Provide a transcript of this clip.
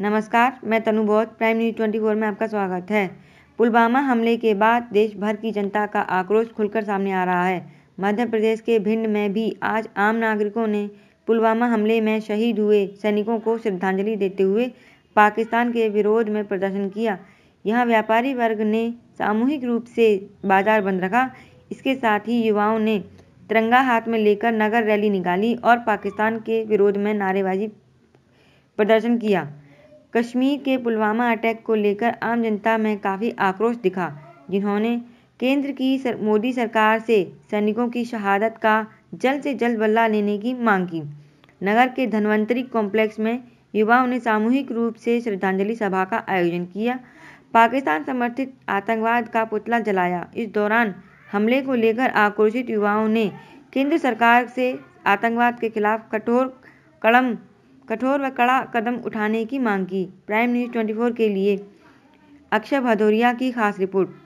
नमस्कार मैं तनु बोध प्राइम न्यूज ट्वेंटी फोर में आपका स्वागत है पुलवामा हमले के बाद देश भर की जनता का आक्रोश खुलकर सामने आ रहा है मध्य प्रदेश के भिंड में भी आज आम नागरिकों ने पुलवामा हमले में शहीद हुए सैनिकों को श्रद्धांजलि देते हुए पाकिस्तान के विरोध में प्रदर्शन किया यहाँ व्यापारी वर्ग ने सामूहिक रूप से बाजार बंद रखा इसके साथ ही युवाओं ने तिरंगा हाथ में लेकर नगर रैली निकाली और पाकिस्तान के विरोध में नारेबाजी प्रदर्शन किया कश्मीर के पुलवामा अटैक को लेकर आम जनता में काफ़ी आक्रोश दिखा जिन्होंने केंद्र की सर, मोदी सरकार से सैनिकों की शहादत का जल्द से जल्द बदला लेने की मांग की नगर के धनवंतरी कॉम्प्लेक्स में युवाओं ने सामूहिक रूप से श्रद्धांजलि सभा का आयोजन किया पाकिस्तान समर्थित आतंकवाद का पुतला जलाया इस दौरान हमले को लेकर आक्रोशित युवाओं ने केंद्र सरकार से आतंकवाद के खिलाफ कठोर कड़म कठोर व कड़ा कदम उठाने की मांग की प्राइम न्यूज़ ट्वेंटी फोर के लिए अक्षय भदौरिया की खास रिपोर्ट